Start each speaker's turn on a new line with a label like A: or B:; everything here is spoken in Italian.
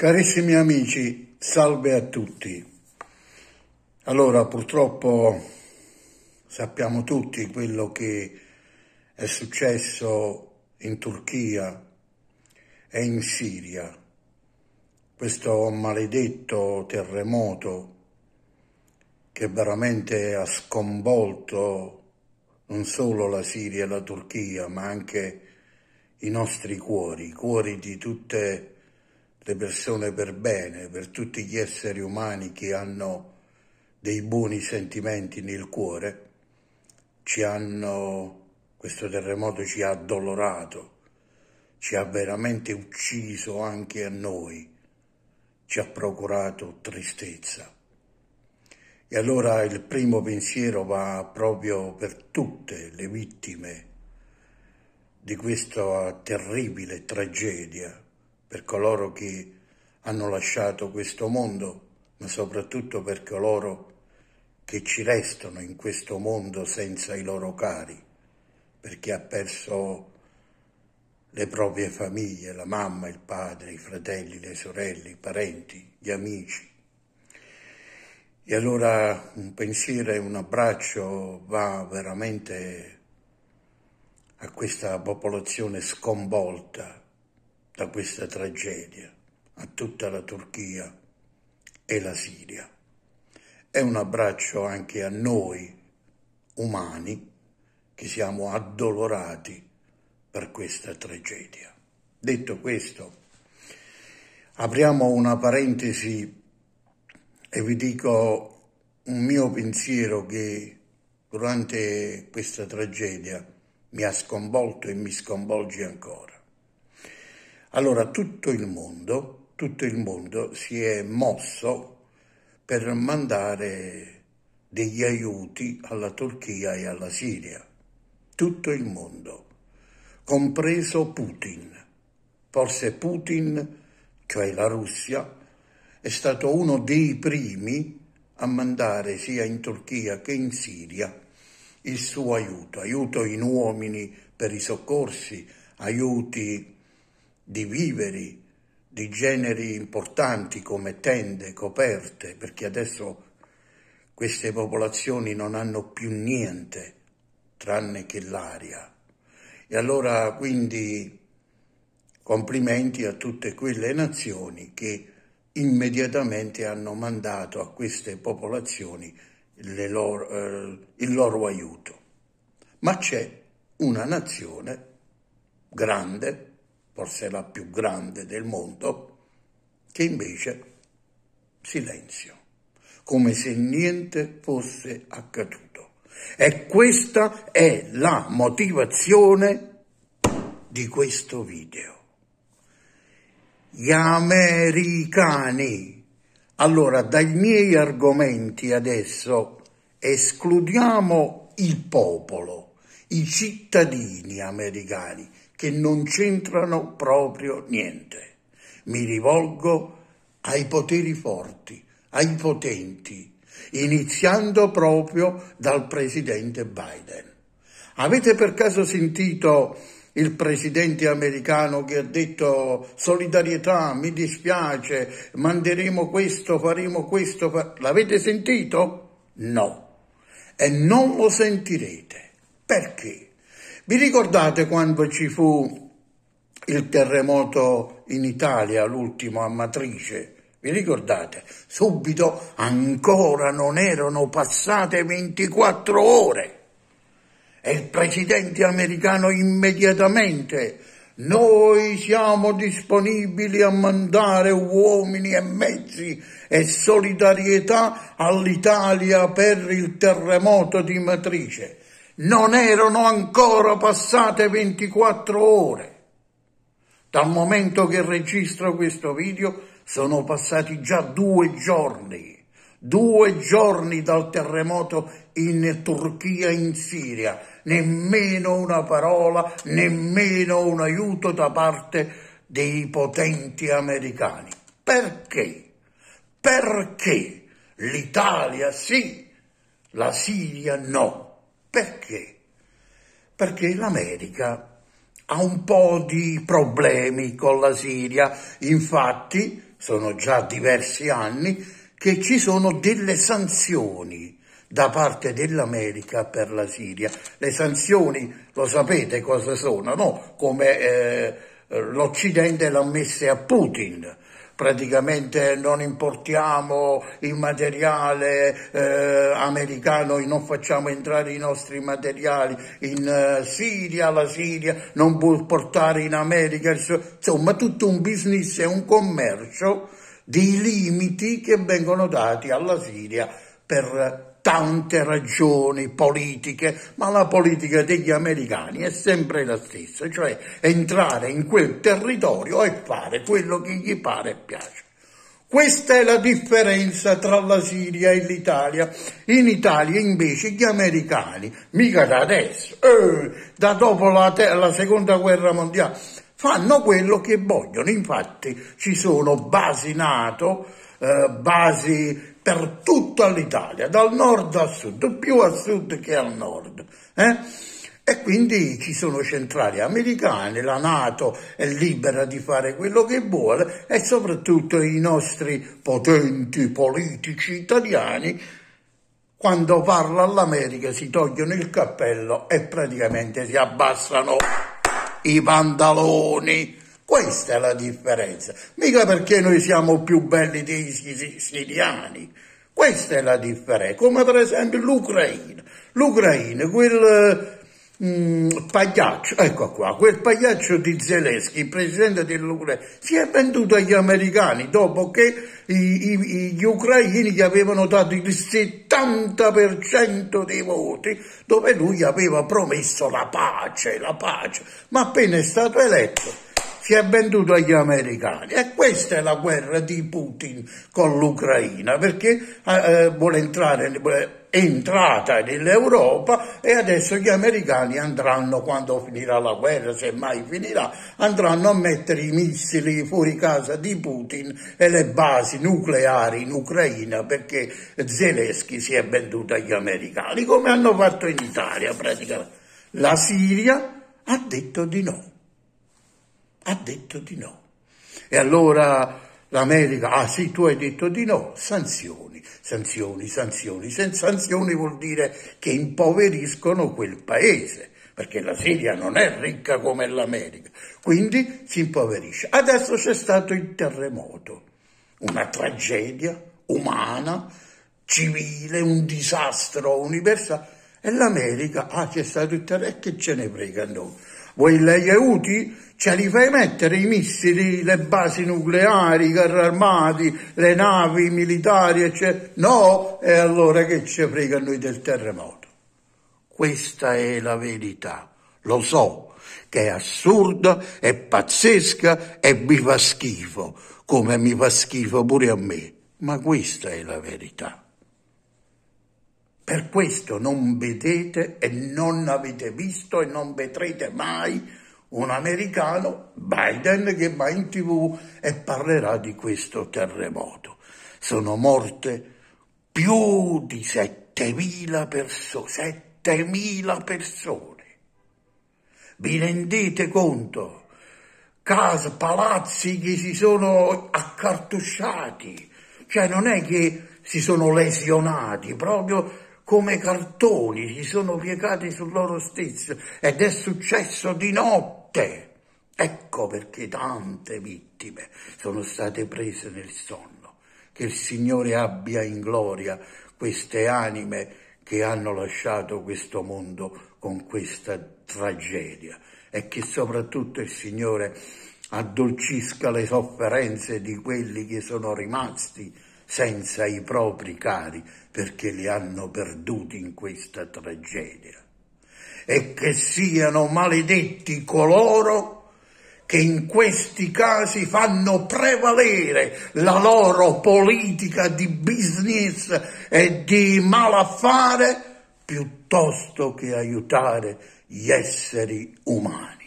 A: Carissimi amici, salve a tutti. Allora, purtroppo sappiamo tutti quello che è successo in Turchia e in Siria, questo maledetto terremoto che veramente ha sconvolto non solo la Siria e la Turchia, ma anche i nostri cuori, i cuori di tutte le le persone per bene, per tutti gli esseri umani che hanno dei buoni sentimenti nel cuore, ci hanno, questo terremoto ci ha addolorato, ci ha veramente ucciso anche a noi, ci ha procurato tristezza. E allora il primo pensiero va proprio per tutte le vittime di questa terribile tragedia per coloro che hanno lasciato questo mondo, ma soprattutto per coloro che ci restano in questo mondo senza i loro cari, per chi ha perso le proprie famiglie, la mamma, il padre, i fratelli, le sorelle, i parenti, gli amici. E allora un pensiero e un abbraccio va veramente a questa popolazione sconvolta da questa tragedia a tutta la Turchia e la Siria. È un abbraccio anche a noi umani che siamo addolorati per questa tragedia. Detto questo, apriamo una parentesi e vi dico un mio pensiero che durante questa tragedia mi ha sconvolto e mi sconvolge ancora. Allora tutto il mondo, tutto il mondo si è mosso per mandare degli aiuti alla Turchia e alla Siria. Tutto il mondo, compreso Putin. Forse Putin, cioè la Russia, è stato uno dei primi a mandare sia in Turchia che in Siria il suo aiuto, aiuto in uomini per i soccorsi, aiuti di viveri, di generi importanti come tende, coperte, perché adesso queste popolazioni non hanno più niente tranne che l'aria. E allora quindi complimenti a tutte quelle nazioni che immediatamente hanno mandato a queste popolazioni loro, eh, il loro aiuto. Ma c'è una nazione grande forse la più grande del mondo, che invece silenzio, come se niente fosse accaduto. E questa è la motivazione di questo video. Gli americani. Allora, dai miei argomenti adesso escludiamo il popolo, i cittadini americani, che non c'entrano proprio niente. Mi rivolgo ai poteri forti, ai potenti, iniziando proprio dal presidente Biden. Avete per caso sentito il presidente americano che ha detto solidarietà, mi dispiace, manderemo questo, faremo questo. Fa... L'avete sentito? No. E non lo sentirete. Perché? Vi ricordate quando ci fu il terremoto in Italia, l'ultimo a Matrice? Vi ricordate? Subito ancora non erano passate 24 ore e il presidente americano immediatamente noi siamo disponibili a mandare uomini e mezzi e solidarietà all'Italia per il terremoto di Matrice non erano ancora passate 24 ore. Dal momento che registro questo video sono passati già due giorni, due giorni dal terremoto in Turchia in Siria, nemmeno una parola, nemmeno un aiuto da parte dei potenti americani. Perché? Perché l'Italia sì, la Siria no. Perché? Perché l'America ha un po' di problemi con la Siria, infatti sono già diversi anni che ci sono delle sanzioni da parte dell'America per la Siria. Le sanzioni lo sapete cosa sono, no? Come eh, l'Occidente l'ha messe a Putin praticamente non importiamo il materiale eh, americano, non facciamo entrare i nostri materiali in eh, Siria, la Siria non può portare in America, insomma tutto un business e un commercio di limiti che vengono dati alla Siria per tante ragioni politiche, ma la politica degli americani è sempre la stessa, cioè entrare in quel territorio e fare quello che gli pare e piace. Questa è la differenza tra la Siria e l'Italia. In Italia invece gli americani, mica da adesso, eh, da dopo la, la seconda guerra mondiale, fanno quello che vogliono. Infatti ci sono basi NATO, eh, basi per tutta l'Italia, dal nord al sud, più a sud che al nord. Eh? E quindi ci sono centrali americane, la Nato è libera di fare quello che vuole e soprattutto i nostri potenti politici italiani quando parla all'America si togliono il cappello e praticamente si abbassano i pantaloni. Questa è la differenza. Mica perché noi siamo più belli dei siciliani. Questa è la differenza. Come per esempio l'Ucraina. L'Ucraina, quel mh, mm, pagliaccio, ecco qua, quel pagliaccio di Zelensky, il presidente dell'Ucraina, si è venduto agli americani dopo che i, i, gli ucraini gli avevano dato il 70% dei voti, dove lui aveva promesso la pace, la pace, ma appena è stato eletto si è venduto agli americani e questa è la guerra di Putin con l'Ucraina perché eh, eh vuole entrare è entrata nell'Europa e adesso gli americani andranno quando finirà la guerra se mai finirà andranno a mettere i missili fuori casa di Putin e le basi nucleari in Ucraina perché Zelensky si è venduto agli americani come hanno fatto in Italia praticamente la Siria ha detto di no ha detto di no. E allora l'America, ah sì, tu hai detto di no, sanzioni, sanzioni, sanzioni. Sen sanzioni vuol dire che impoveriscono quel paese, perché la Siria non è ricca come l'America, quindi si impoverisce. Adesso c'è stato il terremoto, una tragedia umana, civile, un disastro universale e l'America, ah c'è stato il terreno, che ce ne frega noi? Vuoi gli aiuti? Ce li fai mettere i missili, le basi nucleari, i carri armati, le navi militari, eccetera? No? E allora che ce frega noi del terremoto? Questa è la verità, lo so, che è assurda, è pazzesca e mi fa schifo, come mi fa schifo pure a me, ma questa è la verità. Per questo non vedete e non avete visto e non vedrete mai un americano, Biden, che va in tv e parlerà di questo terremoto. Sono morte più di 7.000 persone, 7.000 persone. Vi rendete conto? Case, palazzi che si sono accartusciati. cioè non è che si sono lesionati, proprio come cartoni, si sono piegati su loro stessi ed è successo di notte. Ecco perché tante vittime sono state prese nel sonno. Che il Signore abbia in gloria queste anime che hanno lasciato questo mondo con questa tragedia e che soprattutto il Signore addolcisca le sofferenze di quelli che sono rimasti senza i propri cari perché li hanno perduti in questa tragedia. E che siano maledetti coloro che in questi casi fanno prevalere la loro politica di business e di malaffare piuttosto che aiutare gli esseri umani.